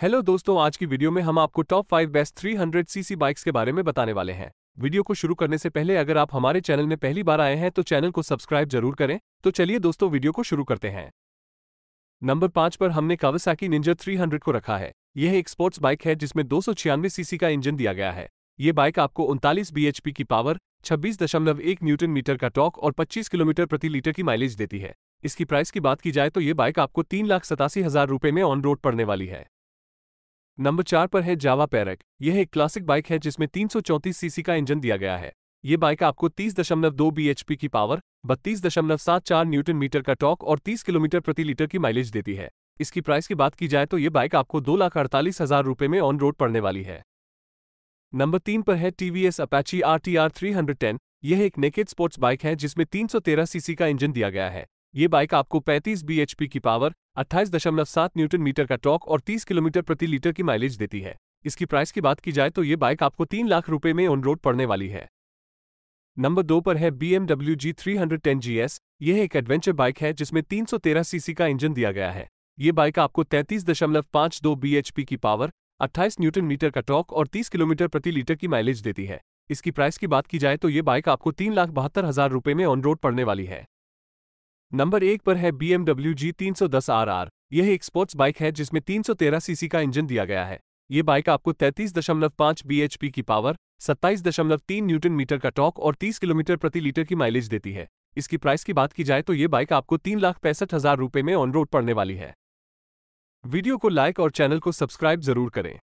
hello दोस्तों आज की वीडियो में हम आपको टॉप 5 बेस्ट 300 सीसी बाइक्स के बारे में बताने वाले हैं वीडियो को शुरू करने से पहले अगर आप हमारे चैनल में पहली बार आए हैं तो चैनल को सब्सक्राइब जरूर करें तो चलिए दोस्तों वीडियो को शुरू करते हैं नंबर पांच पर हमने कावासाकी निंजर थ्री को रखा है यह एक स्पोर्ट्स बाइक है जिसमें दो सीसी का इंजन दिया गया है ये बाइक आपको उनतालीस बीएचपी की पावर छब्बीस न्यूटन मीटर का टॉक और पच्चीस किलोमीटर प्रति लीटर की माइलेज देती है इसकी प्राइस की बात की जाए तो ये बाइक आपको तीन लाख सतासी हजार रुपये में ऑन रोड पड़ने वाली है नंबर चार पर है जावा पैरक यह एक क्लासिक बाइक है जिसमें 334 सीसी का इंजन दिया गया है ये बाइक आपको 30.2 दशमलव की पावर 32.74 न्यूटन मीटर का टॉक और 30 किलोमीटर प्रति लीटर की माइलेज देती है इसकी प्राइस की बात की जाए तो ये बाइक आपको दो लाख अड़तालीस हजार रुपये में ऑन रोड पड़ने वाली है नंबर तीन पर है T V S Apache R T R three hundred ten यह एक नेकेड स्पोर्ट्स बाइक है जिसमें 313 सीसी का इंजन दिया गया है ये बाइक आपको 35 bhp की पावर 28.7 न्यूटन मीटर का टॉक और 30 किलोमीटर प्रति लीटर की माइलेज देती है इसकी प्राइस की बात की जाए तो ये बाइक आपको तीन लाख रुपए में ऑन रोड पड़ने वाली है नंबर दो पर है B M W G three hundred ten यह एक एडवेंचर बाइक है जिसमें 313 सीसी का इंजन दिया गया है ये बाइक आपको 33.52 bhp की पावर 28 न्यूटन मीटर का टॉक और 30 किलोमीटर प्रति लीटर की माइलेज देती है इसकी प्राइस की बात की जाए तो ये बाइक आपको तीन लाख बहत्तर हजार रुपये में ऑन रोड पड़ने वाली है नंबर एक पर है बी एमडब्ल्यू जी तीन सौ दस आर आर यह एक स्पोर्ट्स बाइक है जिसमें तीन सौ तेरह सीसी का इंजन दिया गया है ये बाइक आपको तैतीस दशमलव पांच बी एच पी की पावर सत्ताईस दशमलव तीन न्यूटन मीटर का टॉक और तीस किलोमीटर प्रति लीटर की माइलेज देती है इसकी प्राइस की बात की जाए तो ये बाइक आपको तीन लाख पैंसठ हजार रुपये में ऑन रोड पड़ने वाली है वीडियो को लाइक और चैनल को सब्सक्राइब जरूर करें